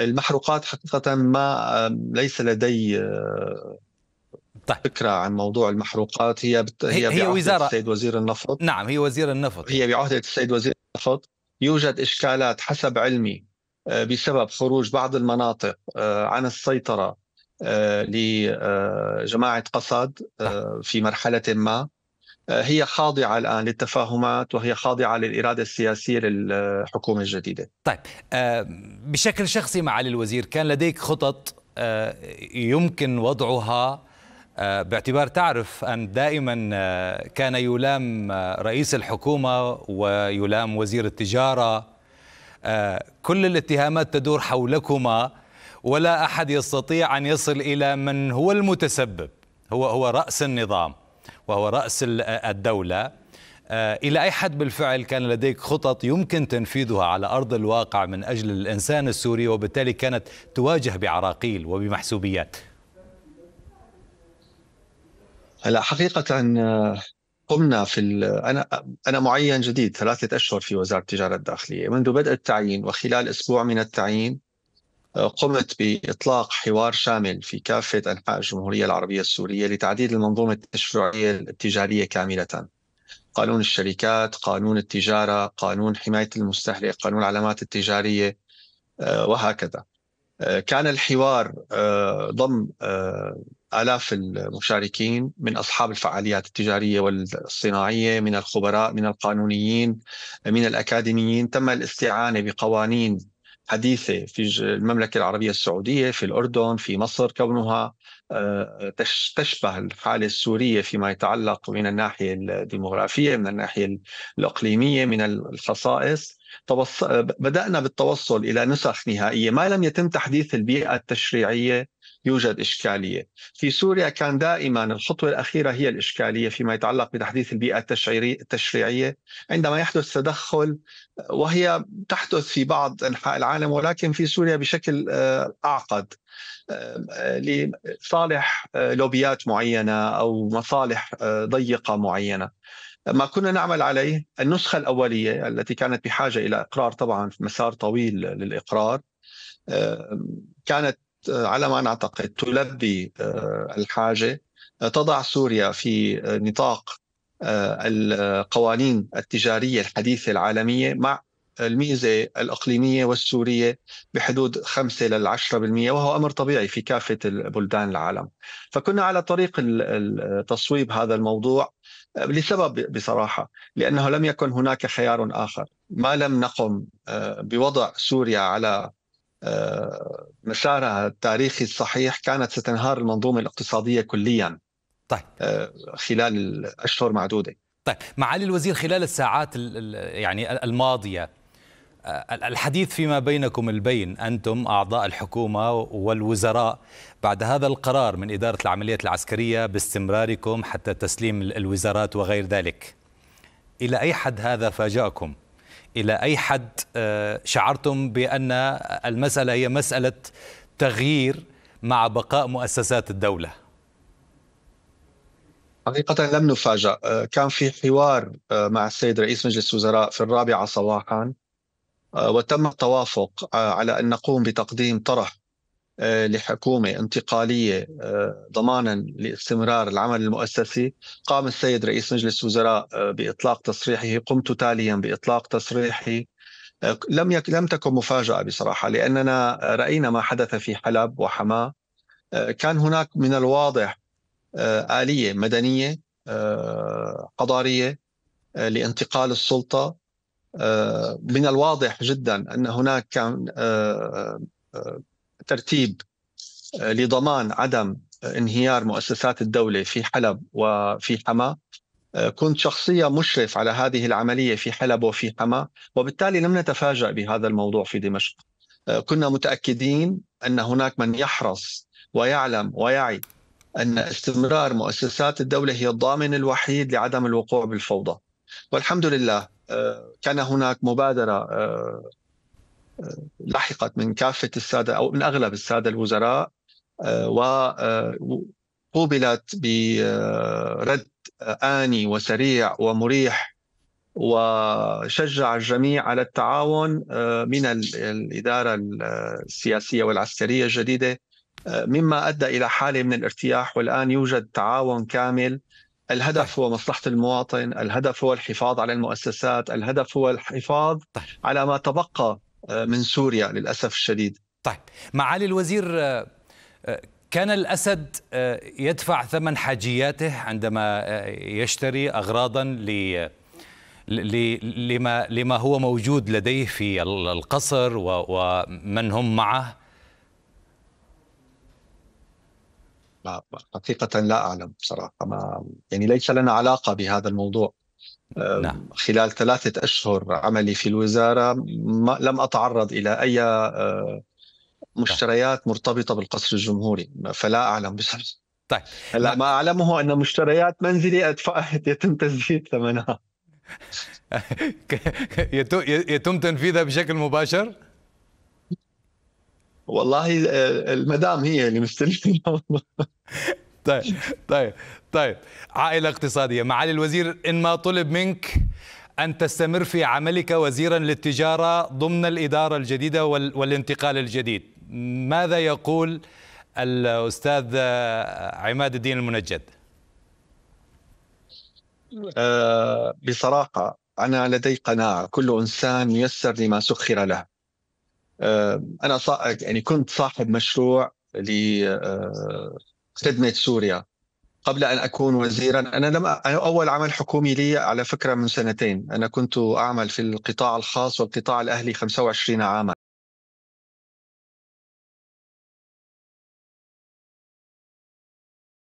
المحروقات حقيقة ما ليس لدي آه، طيب. فكره عن موضوع المحروقات هي بت... هي, هي وزاره السيد وزير النفط نعم هي وزير النفط هي بعهده السيد وزير النفط يوجد اشكالات حسب علمي آه، بسبب خروج بعض المناطق آه، عن السيطره لجماعه قصد نعم. في مرحله ما هي خاضعة الآن للتفاهمات وهي خاضعة للإرادة السياسية للحكومة الجديدة طيب آه، بشكل شخصي معالي الوزير كان لديك خطط آه، يمكن وضعها آه، باعتبار تعرف أن دائما كان يلام رئيس الحكومة ويلام وزير التجارة كل الاتهامات تدور حولكما ولا أحد يستطيع أن يصل إلى من هو المتسبب هو هو رأس النظام وهو رأس الدولة آه، إلى أي حد بالفعل كان لديك خطط يمكن تنفيذها على أرض الواقع من أجل الإنسان السوري وبالتالي كانت تواجه بعراقيل وبمحسوبيات هلا حقيقة آه، قمنا في انا انا معين جديد ثلاثه اشهر في وزاره التجاره الداخليه منذ بدء التعيين وخلال اسبوع من التعيين قمت بإطلاق حوار شامل في كافة أنحاء الجمهورية العربية السورية لتعديل المنظومة التشريعية التجارية كاملة قانون الشركات، قانون التجارة، قانون حماية المستهلك، قانون العلامات التجارية آه، وهكذا آه، كان الحوار آه، ضم آلاف المشاركين من أصحاب الفعاليات التجارية والصناعية من الخبراء من القانونيين من الأكاديميين تم الاستعانة بقوانين حديثة في المملكة العربية السعودية في الأردن في مصر كونها آه، تشبه الحالة السورية فيما يتعلق من الناحية الديمغرافية من الناحية الإقليمية من الخصائص بدأنا بالتوصل إلى نسخ نهائية ما لم يتم تحديث البيئة التشريعية يوجد إشكالية في سوريا كان دائما الخطوة الأخيرة هي الإشكالية فيما يتعلق بتحديث البيئة التشريعية عندما يحدث تدخل وهي تحدث في بعض أنحاء العالم ولكن في سوريا بشكل آه، أعقد آه، لصالح آه، لوبيات معينه او مصالح آه، ضيقه معينه. ما كنا نعمل عليه النسخه الاوليه التي كانت بحاجه الى اقرار طبعا في مسار طويل للاقرار كانت على ما نعتقد تلبي الحاجه تضع سوريا في نطاق القوانين التجاريه الحديثه العالميه مع الميزة الأقليمية والسورية بحدود 5 لل 10% وهو أمر طبيعي في كافة بلدان العالم فكنا على طريق تصويب هذا الموضوع آه، لسبب بصراحة لأنه لم يكن هناك خيار آخر ما لم نقم آه، بوضع سوريا على آه، مسارها التاريخي الصحيح كانت ستنهار المنظومة الاقتصادية كليا طيب. خلال أشهر معدودة طيب معالي الوزير خلال الساعات يعني الماضية الحديث فيما بينكم البين أنتم أعضاء الحكومة والوزراء بعد هذا القرار من إدارة العمليات العسكرية باستمراركم حتى تسليم الوزارات وغير ذلك إلى أي حد هذا فاجأكم؟ إلى أي حد آه، شعرتم بأن المسألة هي مسألة تغيير مع بقاء مؤسسات الدولة؟ حقيقة لم نفاجأ آه، كان في حوار آه، مع السيد رئيس مجلس الوزراء في الرابعة صباحا آه، وتم التوافق آه، على ان نقوم بتقديم طرح آه، لحكومه انتقاليه ضمانا لاستمرار العمل المؤسسي، قام السيد رئيس مجلس الوزراء باطلاق تصريحه، قمت تاليا باطلاق تصريحي لم يك لم تكن مفاجاه بصراحه لاننا راينا ما حدث في حلب وحماه كان هناك من الواضح اليه مدنيه حضاريه لانتقال السلطه آه، من الواضح جدا ان هناك كان آه، آه، ترتيب لضمان عدم انهيار مؤسسات الدوله في حلب وفي حما كنت شخصيا مشرف على هذه العمليه في حلب وفي حما وبالتالي لم نتفاجا بهذا الموضوع في دمشق كنا متاكدين ان هناك من يحرص ويعلم ويعي ان استمرار مؤسسات الدوله هي الضامن الوحيد لعدم الوقوع بالفوضى والحمد لله آه، كان هناك مبادره آه، آه، لحقت من كافه الساده او من اغلب الساده الوزراء وقوبلت برد اني وسريع ومريح وشجع الجميع على التعاون من الاداره السياسيه والعسكريه الجديده مما ادى الى حاله من الارتياح والان يوجد تعاون كامل الهدف طيب. هو مصلحة المواطن الهدف هو الحفاظ على المؤسسات الهدف هو الحفاظ طيب. على ما تبقى آه، من سوريا للأسف الشديد طيب معالي الوزير آه، آه، كان الأسد يدفع ثمن حاجياته عندما يشتري أغراضا ل لما لما هو موجود لديه في القصر ومن هم معه حقيقة لا أعلم بصراحة ما يعني ليس لنا علاقة بهذا الموضوع آه، نعم. خلال ثلاثة أشهر عملي في الوزارة ما لم أتعرض إلى أي آه، مشتريات مرتبطة بالقصر الجمهوري فلا أعلم بصراحة طيب هلا ما أعلمه أن مشتريات منزلي يتم تسديد ثمنها يتم تنفيذها بشكل مباشر؟ والله آه، المدام هي اللي مستلمه طيب طيب طيب عائله اقتصاديه معالي الوزير ان ما طلب منك أن تستمر في عملك وزيرا للتجارة ضمن الإدارة الجديدة والانتقال الجديد ماذا يقول الأستاذ آه، عماد الدين المنجد آه، بصراحة أنا لدي قناعة كل إنسان ميسر لما سخر له آه، انا يعني كنت صاحب مشروع لخدمه آه، سوريا قبل ان اكون وزيرا انا لم اول عمل حكومي لي على فكره من سنتين انا كنت اعمل في القطاع الخاص والقطاع الاهلي 25 عاما